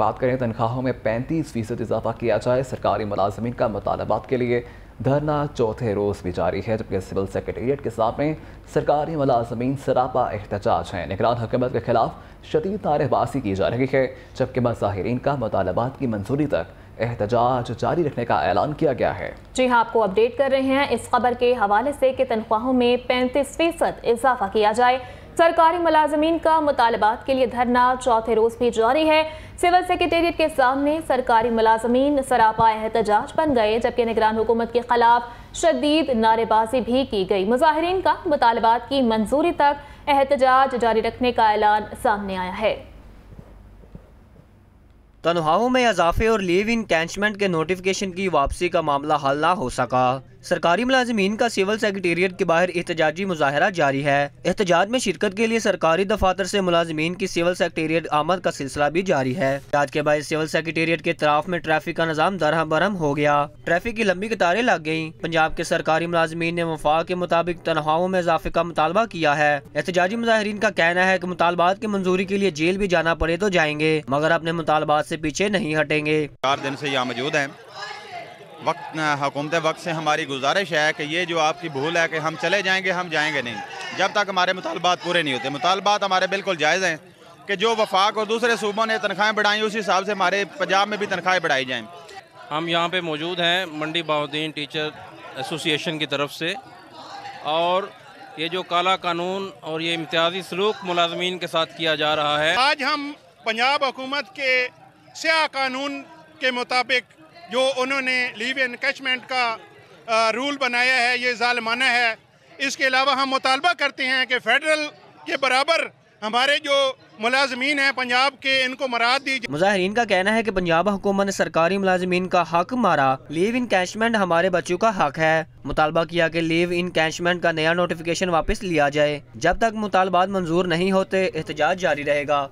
बात करें तनख्वाहों में पैंतीस फीसद इजाफा किया जाए सरकारी मुलाजमन का मुतालबात के लिए धरना चौथे रोज़ भी जारी है जबकि सिविल सेक्रेटेरिएट के सामने सरकारी मुलाजमीन सरापा एहतजाज हैं निगरान हुकूमत के खिलाफ शदीद नारेबाजी की जा रही है जबकि मजाहरीन का मुतालबात की मंजूरी तक एहतजाज जारी रखने का ऐलान किया गया है जी हाँ आपको अपडेट कर रहे हैं इस खबर के हवाले से कि तनख्वाहों में पैंतीस फीसद इजाफा किया जाए सरकारी मुलाजमीन का मुतालबात के लिए धरना चौथे रोज भी जारी है सिविल सेक्रेटेरियट के सामने सरकारी मुलाजमीन सरापा एहतजाज बन गए जबकि निगरान हुकूमत के खिलाफ शदीद नारेबाजी भी की गई मुजाहरीन का मुतालबात की मंजूरी तक एहतजाज जारी रखने का ऐलान सामने आया है तनख्वाहों में इजाफे और लीव कैचमेंट के नोटिफिकेशन की वापसी का मामला हल ना हो सका सरकारी मुलाजमीन का सिविल सेक्रटेरियट के बाहर एहतजाजी मुजाहरा जारी है एहतजाज में शिरकत के लिए सरकारी दफातर से मुलाजमीन की सिविल सेक्रटेरियट आमद का सिलसिला भी जारी है आज के बाद सिविल सेक्रटेरियट के तराफ में ट्रैफिक का निजाम दरहम बरहम हो गया ट्रैफिक की लंबी कतारें लग गयी पंजाब के सरकारी मुलाजमीन ने वफा के मुताबिक तनख्वाहों में इजाफे का मुतालबा किया है एहतजाजी मुजाहरीन का कहना है की मुतालबात की मंजूरी के लिए जेल भी जाना पड़े तो जाएंगे मगर अपने मुतालबात ऐसी पीछे नहीं हटेंगे चार दिन ऐसी यहाँ मौजूद है वक्त हुकूमत वक्त से हमारी गुजारिश है कि ये जो आपकी भूल है कि हम चले जाएँगे हम जाएँगे नहीं जब तक हमारे मुतालबात पूरे नहीं होते मुतालबात हमारे बिल्कुल जायज़ हैं कि जो वफाक और दूसरे सूबों ने तनख्वाहें बढ़ाई उसी हिसाब से हमारे पंजाब में भी तनख्वाहें बढ़ाई जाएँ हम यहाँ पर मौजूद हैं मंडी बाउद्दीन टीचर एसोसिएशन की तरफ से और ये जो काला कानून और ये इम्तियाजी सलूक मुलाजमीन के साथ किया जा रहा है आज हम पंजाब हुकूमत के स्या कानून के मुताबिक जो उन्होंने लीव इनकचमेंट का रूल बनाया है ये ालमाना है इसके अलावा हम मुतालबा करते हैं कि फेडरल के बराबर हमारे जो मुलाजमीन हैं पंजाब के इनको मराद दी मुजाहरीन का कहना है कि पंजाब हुकूमत ने सरकारी मुलाजमीन का हक मारा लीव इन कैशमेंट हमारे बच्चों का हक है मुतालबा किया कि लीव इन कैशमेंट का नया नोटिफिकेशन वापस लिया जाए जब तक मुतालबात मंजूर नहीं होते एहतजाज जारी रहेगा